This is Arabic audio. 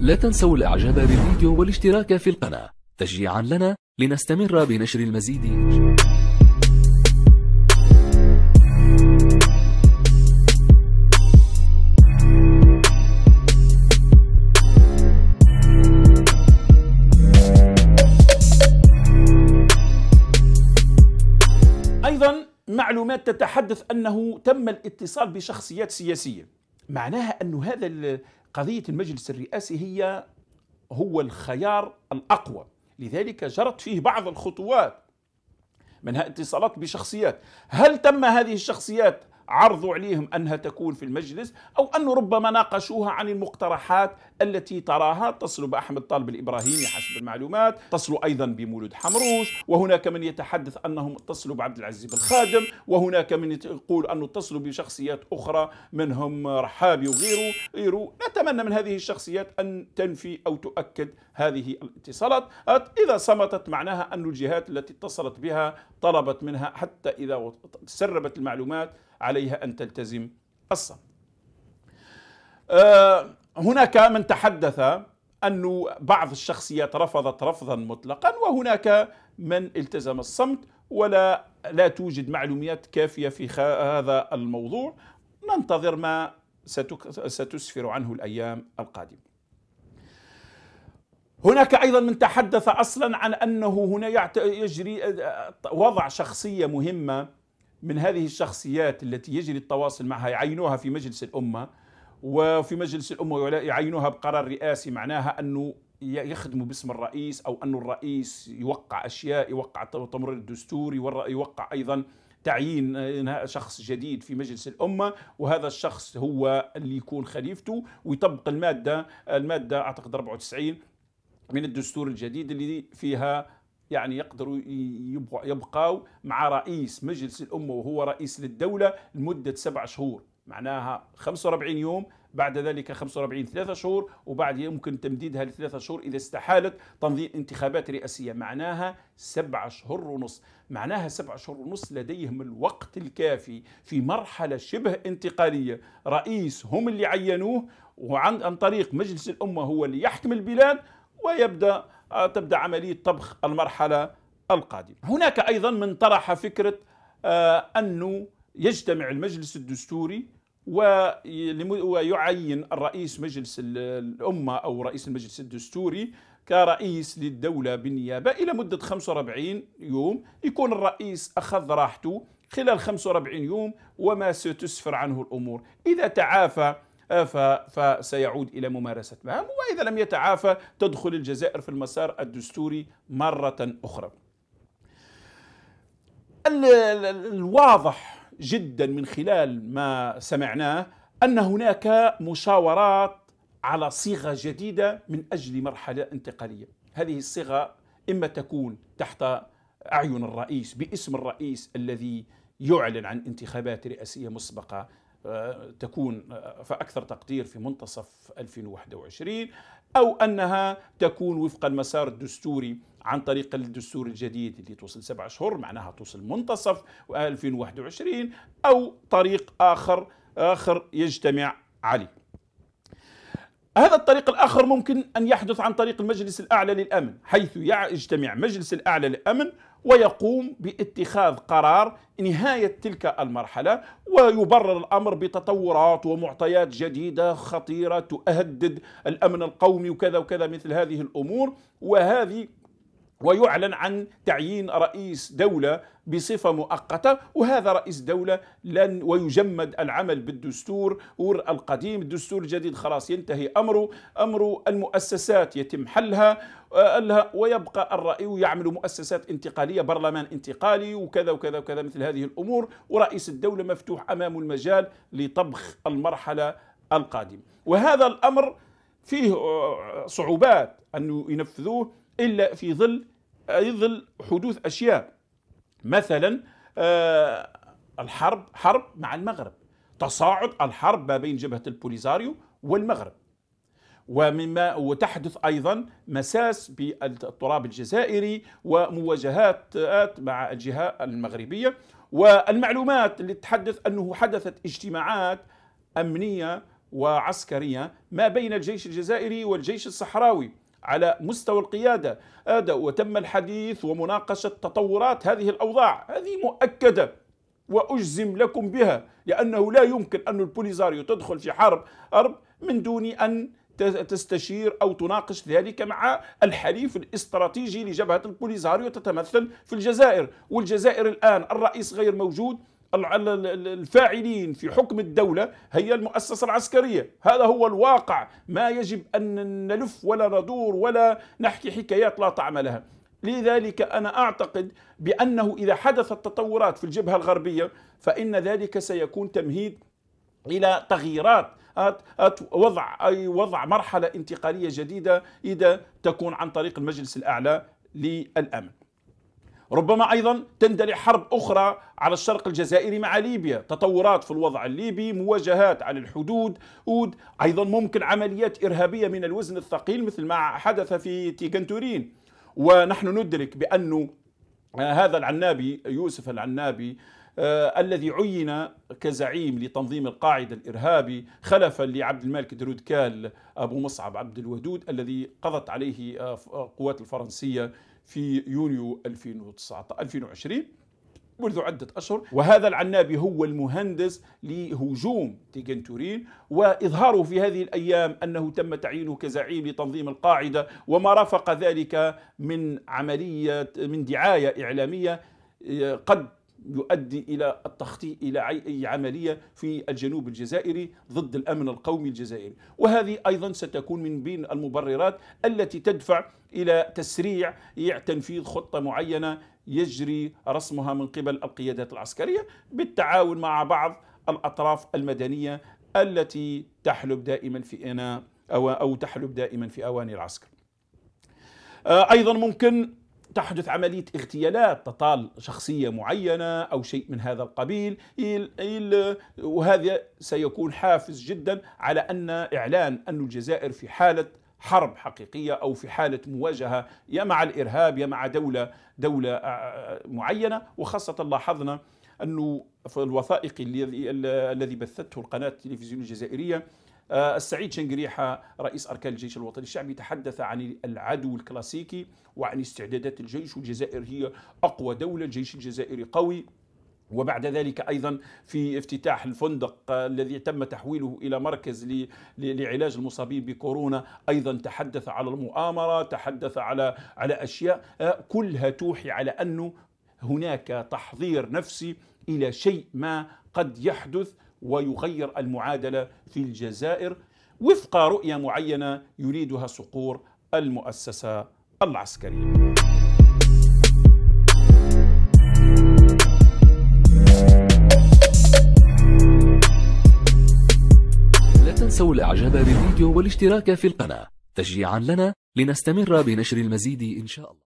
لا تنسوا الإعجاب بالفيديو والاشتراك في القناة تشجيعا لنا لنستمر بنشر المزيد ايضا معلومات تتحدث انه تم الاتصال بشخصيات سياسيه معناها أن هذا قضية المجلس الرئاسي هي هو الخيار الأقوى لذلك جرت فيه بعض الخطوات منها اتصالات بشخصيات هل تم هذه الشخصيات عرضوا عليهم أنها تكون في المجلس أو أنه ربما ناقشوها عن المقترحات التي تراها تصل بأحمد طالب الإبراهيمي حسب المعلومات تصل أيضا بمولود حمروش وهناك من يتحدث أنهم اتصلوا بعبد العزيز الخادم وهناك من يقول أنه اتصلوا بشخصيات أخرى منهم رحابي وغيره غيره نتمنى من هذه الشخصيات أن تنفي أو تؤكد هذه الاتصالات إذا صمتت معناها أن الجهات التي اتصلت بها طلبت منها حتى إذا سربت المعلومات عليها أن تلتزم الصمت آه، هناك من تحدث أن بعض الشخصيات رفضت رفضا مطلقا وهناك من التزم الصمت ولا لا توجد معلومات كافية في هذا الموضوع ننتظر ما ستسفر عنه الأيام القادمة هناك ايضا من تحدث اصلا عن انه هنا يجري آه، وضع شخصيه مهمه من هذه الشخصيات التي يجري التواصل معها يعينوها في مجلس الأمة وفي مجلس الأمة يعينوها بقرار رئاسي معناها أنه يخدموا باسم الرئيس أو أن الرئيس يوقع أشياء يوقع تمرير الدستوري يوقع أيضا تعيين شخص جديد في مجلس الأمة وهذا الشخص هو اللي يكون خليفته ويطبق المادة المادة أعتقد 94 من الدستور الجديد اللي فيها يعني يقدروا يبقوا مع رئيس مجلس الأمة وهو رئيس للدولة لمدة سبع شهور معناها 45 يوم بعد ذلك 45 ثلاثة شهور وبعد يمكن تمديدها لثلاثة شهور إذا استحالت تنظيم انتخابات رئاسية معناها سبعة شهور ونص معناها سبعة شهور ونص لديهم الوقت الكافي في مرحلة شبه انتقالية رئيس هم اللي عينوه وعن عن طريق مجلس الأمة هو اللي يحكم البلاد ويبدأ آه، تبدأ عملية طبخ المرحلة القادمة هناك أيضا من طرح فكرة آه، أنه يجتمع المجلس الدستوري ويعين الرئيس مجلس الأمة أو رئيس المجلس الدستوري كرئيس للدولة بالنيابة إلى مدة 45 يوم يكون الرئيس أخذ راحته خلال 45 يوم وما ستسفر عنه الأمور إذا تعافى أه، فسيعود إلى ممارسة مهام وإذا لم يتعافى تدخل الجزائر في المسار الدستوري مرة أخرى الواضح جدا من خلال ما سمعناه أن هناك مشاورات على صيغة جديدة من أجل مرحلة انتقالية هذه الصيغة إما تكون تحت أعين الرئيس باسم الرئيس الذي يعلن عن انتخابات رئاسية مسبقة آه، تكون آه، فأكثر تقدير في منتصف 2021 أو أنها تكون وفق المسار الدستوري عن طريق الدستور الجديد اللي توصل سبع أشهر معناها توصل منتصف 2021 أو طريق آخر آخر يجتمع عليه هذا الطريق الآخر ممكن أن يحدث عن طريق المجلس الأعلى للأمن حيث يجتمع مجلس الأعلى للأمن ويقوم باتخاذ قرار نهاية تلك المرحلة ويبرر الأمر بتطورات ومعطيات جديدة خطيرة تهدد الأمن القومي وكذا وكذا مثل هذه الأمور وهذه ويعلن عن تعيين رئيس دولة بصفة مؤقتة وهذا رئيس دولة لن ويجمد العمل بالدستور القديم الدستور الجديد خلاص ينتهي أمره أمر المؤسسات يتم حلها آه، ويبقى الرأي يعمل مؤسسات انتقالية برلمان انتقالي وكذا وكذا وكذا مثل هذه الأمور ورئيس الدولة مفتوح أمامه المجال لطبخ المرحلة القادمة وهذا الأمر فيه آه، صعوبات أنه ينفذوه إلا في ظل أي ظل حدوث أشياء مثلا آه، الحرب حرب مع المغرب تصاعد الحرب ما بين جبهة البوليزاريو والمغرب ومما وتحدث ايضا مساس بالتراب الجزائري ومواجهات مع الجهه المغربيه والمعلومات اللي تتحدث انه حدثت اجتماعات امنيه وعسكريه ما بين الجيش الجزائري والجيش الصحراوي على مستوى القيادة هذا وتم الحديث ومناقشة تطورات هذه الأوضاع هذه مؤكدة وأجزم لكم بها لأنه لا يمكن أن البوليزاريو تدخل في حرب أرب من دون أن تستشير أو تناقش ذلك مع الحليف الاستراتيجي لجبهة البوليزاريو تتمثل في الجزائر والجزائر الآن الرئيس غير موجود الفاعلين في حكم الدولة هي المؤسسة العسكرية هذا هو الواقع ما يجب أن نلف ولا ندور ولا نحكي حكايات لا طعم لها لذلك أنا أعتقد بأنه إذا حدثت تطورات في الجبهة الغربية فإن ذلك سيكون تمهيد إلى تغييرات وضع أي وضع مرحلة انتقالية جديدة إذا تكون عن طريق المجلس الأعلى للأمن ربما أيضا تندلع حرب أخرى على الشرق الجزائري مع ليبيا تطورات في الوضع الليبي مواجهات على الحدود أود أيضا ممكن عمليات إرهابية من الوزن الثقيل مثل ما حدث في تيكنتورين ونحن ندرك بأن هذا العنابي يوسف العنابي آه الذي عين كزعيم لتنظيم القاعدة الإرهابي خلفا لعبد الملك درودكال أبو مصعب عبد الودود الذي قضت عليه آه قوات الفرنسية في يونيو 2019 2020 منذ عدة أشهر وهذا العنابي هو المهندس لهجوم تيجن تورين وإظهاره في هذه الأيام أنه تم تعيينه كزعيم لتنظيم القاعدة وما رافق ذلك من عملية من دعاية إعلامية قد يؤدي الى التخطيط الى اي عمليه في الجنوب الجزائري ضد الامن القومي الجزائري، وهذه ايضا ستكون من بين المبررات التي تدفع الى تسريع تنفيذ خطه معينه يجري رسمها من قبل القيادات العسكريه بالتعاون مع بعض الاطراف المدنيه التي تحلب دائما في اناء او او تحلب دائما في اواني العسكر. آه، ايضا ممكن تحدث عملية اغتيالات تطال شخصية معينة أو شيء من هذا القبيل وهذا سيكون حافز جدا على أن إعلان أن الجزائر في حالة حرب حقيقية أو في حالة مواجهة يا مع الإرهاب يا مع دولة دولة آه، آه، معينة وخاصة لاحظنا أنه في الوثائقي الذي بثته القناة التلفزيونية الجزائرية آه، السعيد شنقريحة رئيس أركان الجيش الوطني الشعبي تحدث عن العدو الكلاسيكي وعن استعدادات الجيش والجزائر هي أقوى دولة الجيش الجزائري قوي وبعد ذلك ايضا في افتتاح الفندق الذي تم تحويله الى مركز لعلاج المصابين بكورونا ايضا تحدث على المؤامره تحدث على على اشياء آه، كلها توحي على انه هناك تحضير نفسي الى شيء ما قد يحدث ويغير المعادله في الجزائر وفق رؤيه معينه يريدها صقور المؤسسه العسكريه لا تنسوا الاعجاب بالفيديو والاشتراك في القناه تشجيعا لنا لنستمر بنشر المزيد ان شاء الله